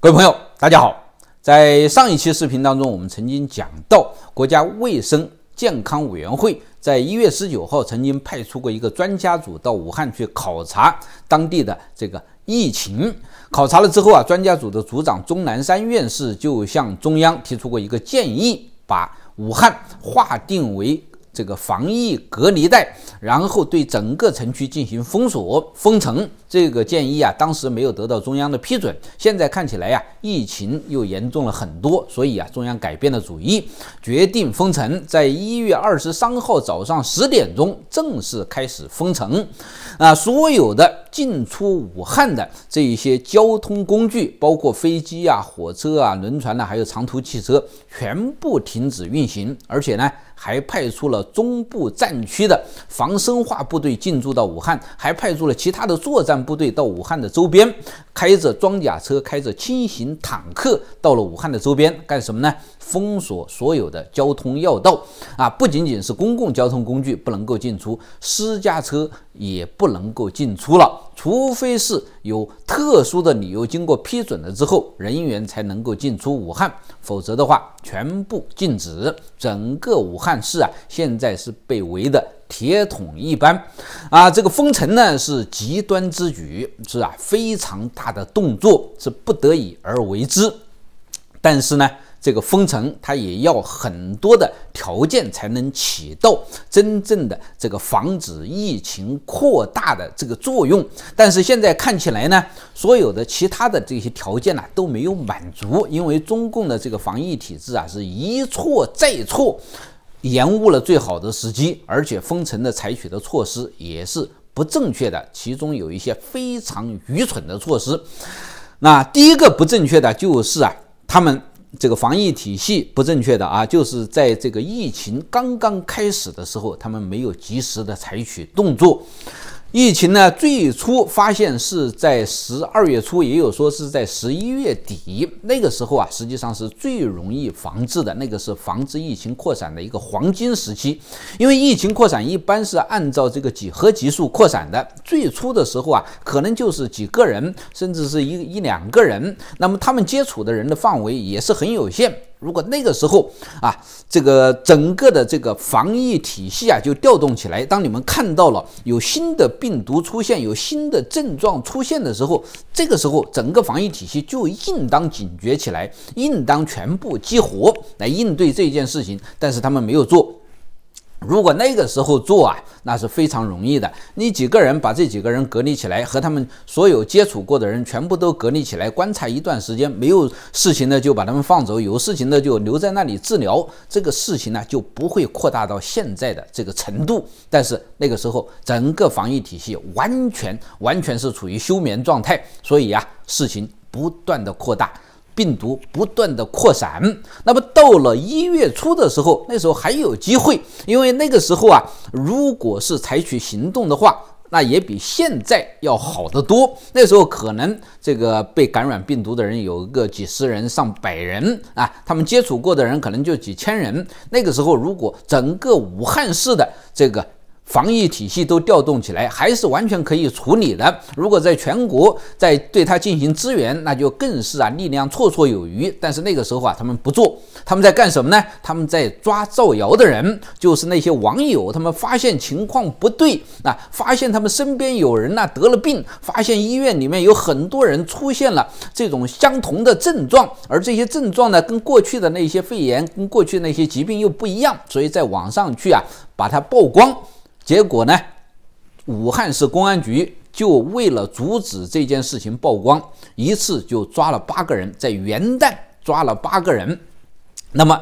各位朋友，大家好。在上一期视频当中，我们曾经讲到，国家卫生健康委员会在一月十九号曾经派出过一个专家组到武汉去考察当地的这个疫情。考察了之后啊，专家组的组长钟南山院士就向中央提出过一个建议，把武汉划定为。这个防疫隔离带，然后对整个城区进行封锁封城，这个建议啊，当时没有得到中央的批准。现在看起来呀，疫情又严重了很多，所以啊，中央改变了主意，决定封城。在一月二十三号早上十点钟，正式开始封城。啊，所有的进出武汉的这一些交通工具，包括飞机啊、火车啊、轮船啊，还有长途汽车，全部停止运行。而且呢。还派出了中部战区的防生化部队进驻到武汉，还派出了其他的作战部队到武汉的周边，开着装甲车，开着轻型坦克到了武汉的周边干什么呢？封锁所有的交通要道啊，不仅仅是公共交通工具不能够进出，私家车也不能够进出了。除非是有特殊的理由，经过批准了之后，人员才能够进出武汉，否则的话全部禁止。整个武汉市啊，现在是被围的铁桶一般啊。这个封城呢，是极端之举，是啊，非常大的动作，是不得已而为之。但是呢。这个封城，它也要很多的条件才能起到真正的这个防止疫情扩大的这个作用。但是现在看起来呢，所有的其他的这些条件呢都没有满足，因为中共的这个防疫体制啊是一错再错，延误了最好的时机，而且封城的采取的措施也是不正确的，其中有一些非常愚蠢的措施。那第一个不正确的就是啊，他们。这个防疫体系不正确的啊，就是在这个疫情刚刚开始的时候，他们没有及时的采取动作。疫情呢，最初发现是在十二月初，也有说是在十一月底。那个时候啊，实际上是最容易防治的那个是防治疫情扩散的一个黄金时期，因为疫情扩散一般是按照这个几何级数扩散的。最初的时候啊，可能就是几个人，甚至是一一两个人，那么他们接触的人的范围也是很有限。如果那个时候啊，这个整个的这个防疫体系啊就调动起来，当你们看到了有新的病毒出现、有新的症状出现的时候，这个时候整个防疫体系就应当警觉起来，应当全部激活来应对这件事情。但是他们没有做。如果那个时候做啊，那是非常容易的。你几个人把这几个人隔离起来，和他们所有接触过的人全部都隔离起来观察一段时间，没有事情的就把他们放走，有事情的就留在那里治疗。这个事情呢就不会扩大到现在的这个程度。但是那个时候整个防疫体系完全完全是处于休眠状态，所以啊事情不断的扩大。病毒不断的扩散，那么到了一月初的时候，那时候还有机会，因为那个时候啊，如果是采取行动的话，那也比现在要好得多。那时候可能这个被感染病毒的人有一个几十人、上百人啊，他们接触过的人可能就几千人。那个时候如果整个武汉市的这个防疫体系都调动起来，还是完全可以处理的。如果在全国再对它进行支援，那就更是啊，力量绰绰有余。但是那个时候啊，他们不做，他们在干什么呢？他们在抓造谣的人，就是那些网友。他们发现情况不对啊，发现他们身边有人呐得了病，发现医院里面有很多人出现了这种相同的症状，而这些症状呢，跟过去的那些肺炎、跟过去那些疾病又不一样，所以在网上去啊，把它曝光。结果呢？武汉市公安局就为了阻止这件事情曝光，一次就抓了八个人，在元旦抓了八个人。那么，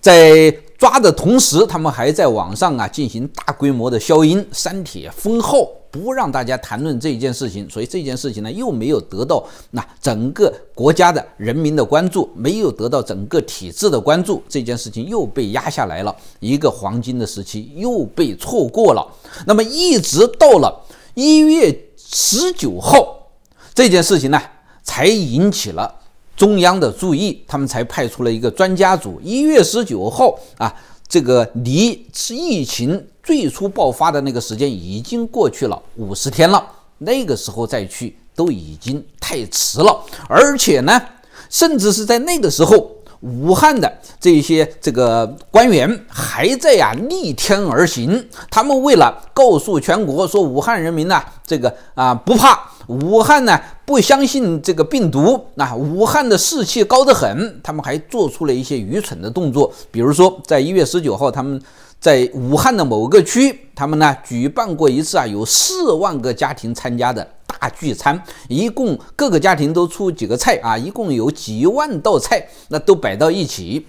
在抓的同时，他们还在网上啊进行大规模的消音、删帖、封号。不让大家谈论这一件事情，所以这件事情呢，又没有得到那整个国家的人民的关注，没有得到整个体制的关注，这件事情又被压下来了。一个黄金的时期又被错过了。那么一直到了一月十九号，这件事情呢才引起了中央的注意，他们才派出了一个专家组。一月十九号啊，这个离疫情。最初爆发的那个时间已经过去了五十天了，那个时候再去都已经太迟了。而且呢，甚至是在那个时候，武汉的这些这个官员还在呀逆天而行。他们为了告诉全国说武汉人民呢，这个啊不怕武汉呢不相信这个病毒啊，武汉的士气高得很。他们还做出了一些愚蠢的动作，比如说在一月十九号，他们。在武汉的某个区，他们呢举办过一次啊，有四万个家庭参加的大聚餐，一共各个家庭都出几个菜啊，一共有几万道菜，那都摆到一起，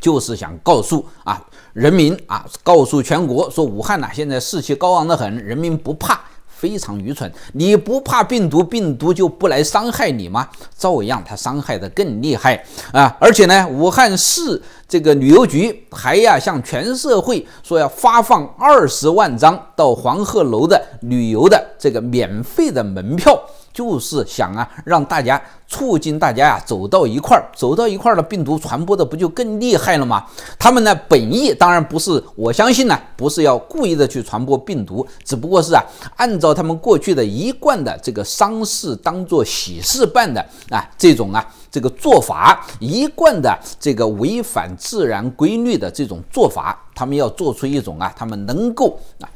就是想告诉啊人民啊，告诉全国，说武汉呐现在士气高昂的很，人民不怕。非常愚蠢，你不怕病毒，病毒就不来伤害你吗？照样它伤害的更厉害啊！而且呢，武汉市这个旅游局还要向全社会说要发放二十万张到黄鹤楼的旅游的这个免费的门票，就是想啊让大家促进大家呀走到一块儿，走到一块儿的病毒传播的不就更厉害了吗？他们呢本意当然不是，我相信呢不是要故意的去传播病毒，只不过是啊按照。他们过去的一贯的这个丧事当做喜事办的啊，这种啊这个做法，一贯的这个违反自然规律的这种做法，他们要做出一种啊，他们能够啊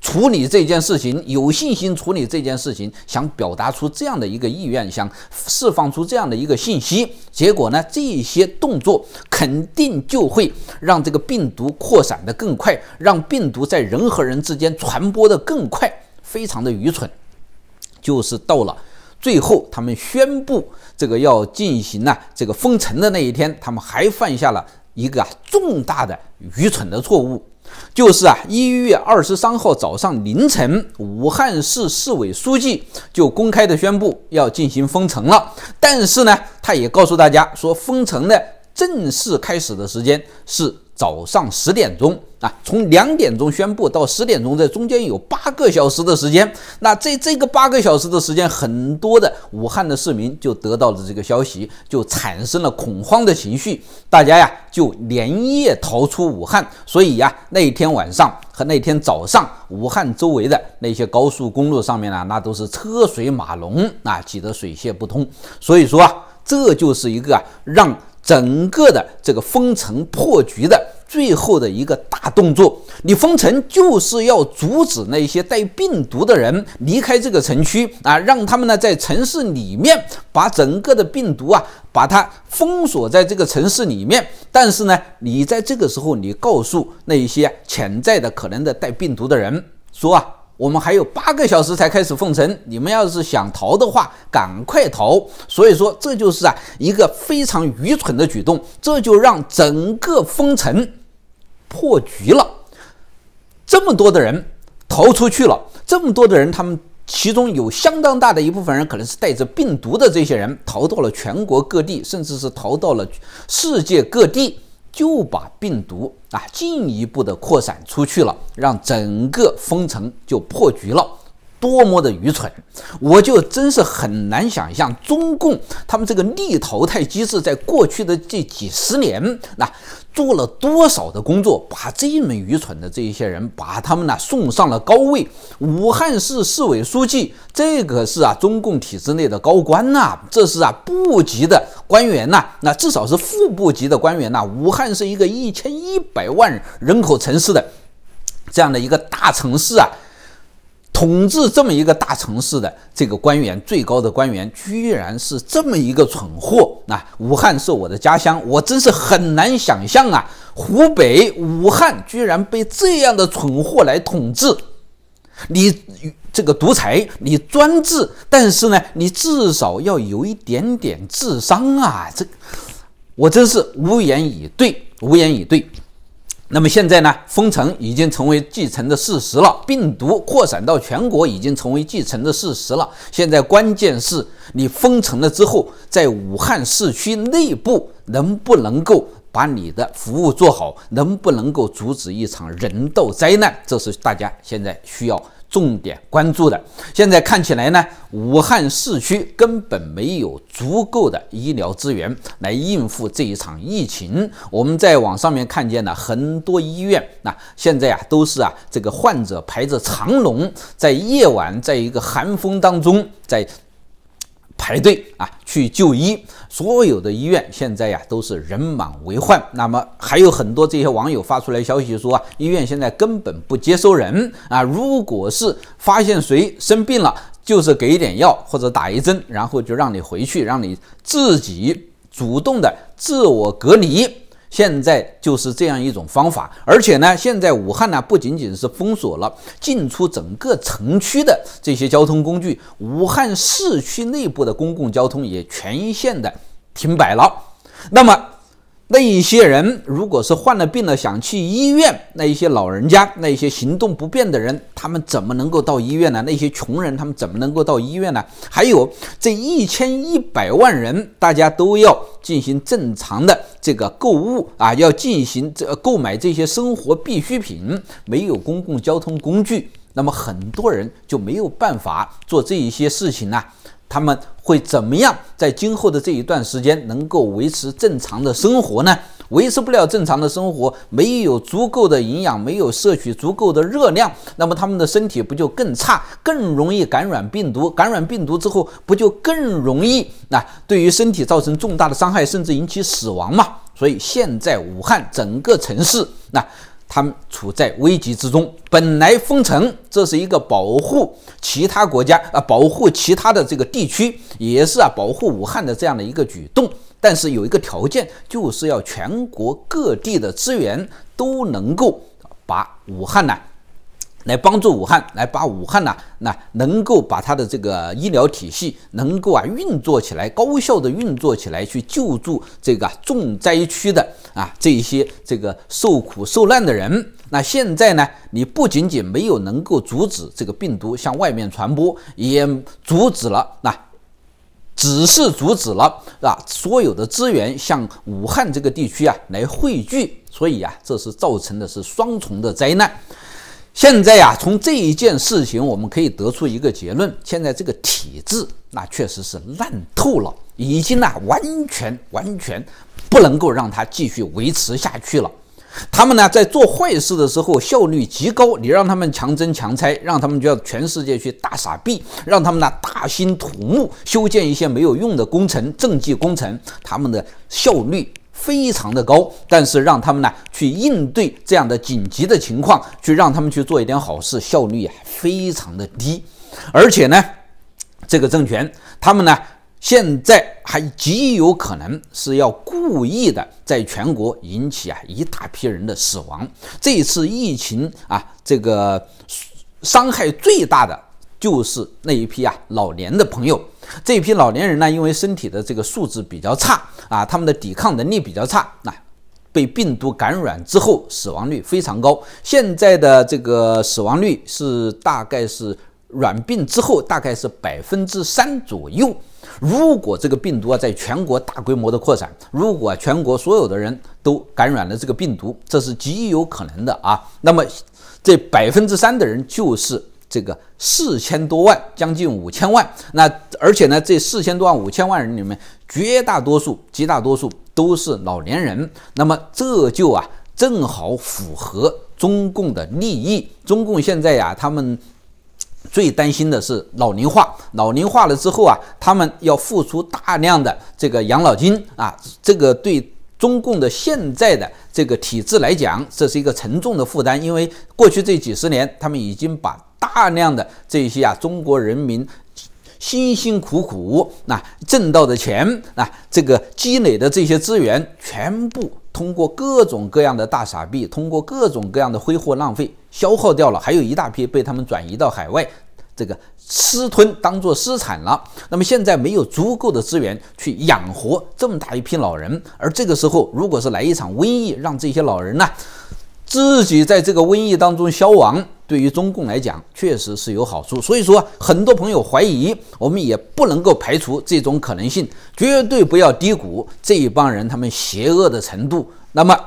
处理这件事情，有信心处理这件事情，想表达出这样的一个意愿，想释放出这样的一个信息。结果呢，这些动作肯定就会让这个病毒扩散的更快，让病毒在人和人之间传播的更快。非常的愚蠢，就是到了最后，他们宣布这个要进行呢这个封城的那一天，他们还犯下了一个重大的愚蠢的错误，就是啊，一月二十三号早上凌晨，武汉市市委书记就公开的宣布要进行封城了，但是呢，他也告诉大家说，封城的正式开始的时间是。早上十点钟啊，从两点钟宣布到十点钟，在中间有八个小时的时间。那这这个八个小时的时间，很多的武汉的市民就得到了这个消息，就产生了恐慌的情绪，大家呀就连夜逃出武汉。所以呀，那一天晚上和那天早上，武汉周围的那些高速公路上面呢，那都是车水马龙啊，挤得水泄不通。所以说啊，这就是一个让整个的这个封城破局的。最后的一个大动作，你封城就是要阻止那些带病毒的人离开这个城区啊，让他们呢在城市里面把整个的病毒啊把它封锁在这个城市里面。但是呢，你在这个时候，你告诉那一些潜在的可能的带病毒的人说啊。我们还有八个小时才开始封城，你们要是想逃的话，赶快逃。所以说，这就是啊一个非常愚蠢的举动，这就让整个封城破局了。这么多的人逃出去了，这么多的人，他们其中有相当大的一部分人可能是带着病毒的，这些人逃到了全国各地，甚至是逃到了世界各地。就把病毒啊进一步的扩散出去了，让整个封城就破局了。多么的愚蠢！我就真是很难想象中共他们这个逆淘汰机制，在过去的这几十年，那做了多少的工作，把这么愚蠢的这一些人，把他们呢送上了高位。武汉市市委书记，这个是啊，中共体制内的高官呐，这是啊部级的官员呐，那至少是副部级的官员呐。武汉是一个一千一百万人口城市的这样的一个大城市啊。统治这么一个大城市的这个官员，最高的官员，居然是这么一个蠢货！那武汉是我的家乡，我真是很难想象啊！湖北武汉居然被这样的蠢货来统治，你这个独裁，你专制，但是呢，你至少要有一点点智商啊！这，我真是无言以对，无言以对。那么现在呢？封城已经成为既成的事实了，病毒扩散到全国已经成为既成的事实了。现在关键是，你封城了之后，在武汉市区内部能不能够把你的服务做好，能不能够阻止一场人道灾难？这是大家现在需要。重点关注的，现在看起来呢，武汉市区根本没有足够的医疗资源来应付这一场疫情。我们在网上面看见呢，很多医院，那现在啊，都是啊，这个患者排着长龙，在夜晚，在一个寒风当中，在。排队啊，去就医，所有的医院现在呀都是人满为患。那么还有很多这些网友发出来消息说啊，医院现在根本不接收人啊。如果是发现谁生病了，就是给一点药或者打一针，然后就让你回去，让你自己主动的自我隔离。现在就是这样一种方法，而且呢，现在武汉呢不仅仅是封锁了进出整个城区的这些交通工具，武汉市区内部的公共交通也全线的停摆了。那么。那一些人如果是患了病了想去医院，那一些老人家、那一些行动不便的人，他们怎么能够到医院呢？那些穷人他们怎么能够到医院呢？还有这一千一百万人，大家都要进行正常的这个购物啊，要进行这购买这些生活必需品，没有公共交通工具，那么很多人就没有办法做这一些事情呢？他们。会怎么样？在今后的这一段时间，能够维持正常的生活呢？维持不了正常的生活，没有足够的营养，没有摄取足够的热量，那么他们的身体不就更差，更容易感染病毒？感染病毒之后，不就更容易那对于身体造成重大的伤害，甚至引起死亡嘛？所以现在武汉整个城市，那。他们处在危急之中。本来封城，这是一个保护其他国家啊，保护其他的这个地区，也是啊，保护武汉的这样的一个举动。但是有一个条件，就是要全国各地的资源都能够把武汉呢。来帮助武汉，来把武汉呢，那能够把它的这个医疗体系能够啊运作起来，高效的运作起来，去救助这个重灾区的啊这一些这个受苦受难的人。那现在呢，你不仅仅没有能够阻止这个病毒向外面传播，也阻止了，那只是阻止了啊所有的资源向武汉这个地区啊来汇聚，所以啊，这是造成的是双重的灾难。现在呀，从这一件事情，我们可以得出一个结论：现在这个体制，那确实是烂透了，已经呢，完全完全不能够让它继续维持下去了。他们呢，在做坏事的时候，效率极高。你让他们强征强拆，让他们叫全世界去大傻逼，让他们呢大兴土木，修建一些没有用的工程、政绩工程，他们的效率。非常的高，但是让他们呢去应对这样的紧急的情况，去让他们去做一点好事，效率也非常的低。而且呢，这个政权他们呢现在还极有可能是要故意的在全国引起啊一大批人的死亡。这一次疫情啊，这个伤害最大的就是那一批啊老年的朋友。这批老年人呢，因为身体的这个素质比较差啊，他们的抵抗能力比较差，那被病毒感染之后死亡率非常高。现在的这个死亡率是大概是软病之后大概是百分之三左右。如果这个病毒啊在全国大规模的扩散，如果全国所有的人都感染了这个病毒，这是极有可能的啊。那么这百分之三的人就是。这个四千多万，将近五千万，那而且呢，这四千多万五千万人里面，绝大多数、极大多数都是老年人。那么这就啊，正好符合中共的利益。中共现在呀，他们最担心的是老龄化。老龄化了之后啊，他们要付出大量的这个养老金啊，这个对中共的现在的这个体制来讲，这是一个沉重的负担。因为过去这几十年，他们已经把大量的这些啊，中国人民辛辛苦苦那挣到的钱，那这个积累的这些资源，全部通过各种各样的大傻币，通过各种各样的挥霍浪费消耗掉了，还有一大批被他们转移到海外，这个私吞当做私产了。那么现在没有足够的资源去养活这么大一批老人，而这个时候，如果是来一场瘟疫，让这些老人呢自己在这个瘟疫当中消亡。对于中共来讲，确实是有好处。所以说，很多朋友怀疑，我们也不能够排除这种可能性。绝对不要低估这一帮人他们邪恶的程度。那么，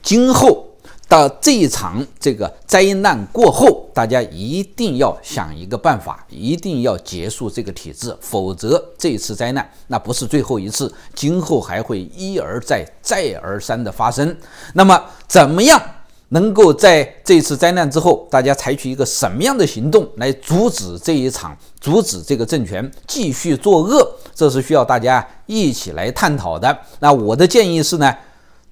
今后到这一场这个灾难过后，大家一定要想一个办法，一定要结束这个体制，否则这次灾难那不是最后一次，今后还会一而再、再而三的发生。那么，怎么样？能够在这次灾难之后，大家采取一个什么样的行动来阻止这一场、阻止这个政权继续作恶？这是需要大家一起来探讨的。那我的建议是呢，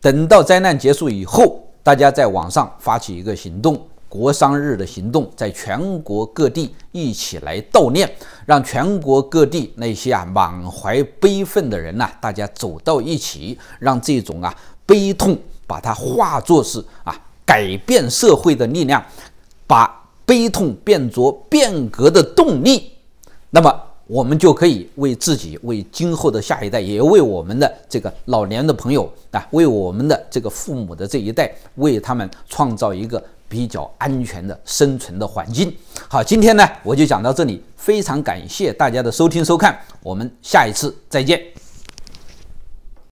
等到灾难结束以后，大家在网上发起一个行动——国殇日的行动，在全国各地一起来悼念，让全国各地那些啊满怀悲愤的人呐，大家走到一起，让这种啊悲痛把它化作是啊。改变社会的力量，把悲痛变作变革的动力，那么我们就可以为自己、为今后的下一代，也为我们的这个老年的朋友啊，为我们的这个父母的这一代，为他们创造一个比较安全的生存的环境。好，今天呢，我就讲到这里，非常感谢大家的收听收看，我们下一次再见。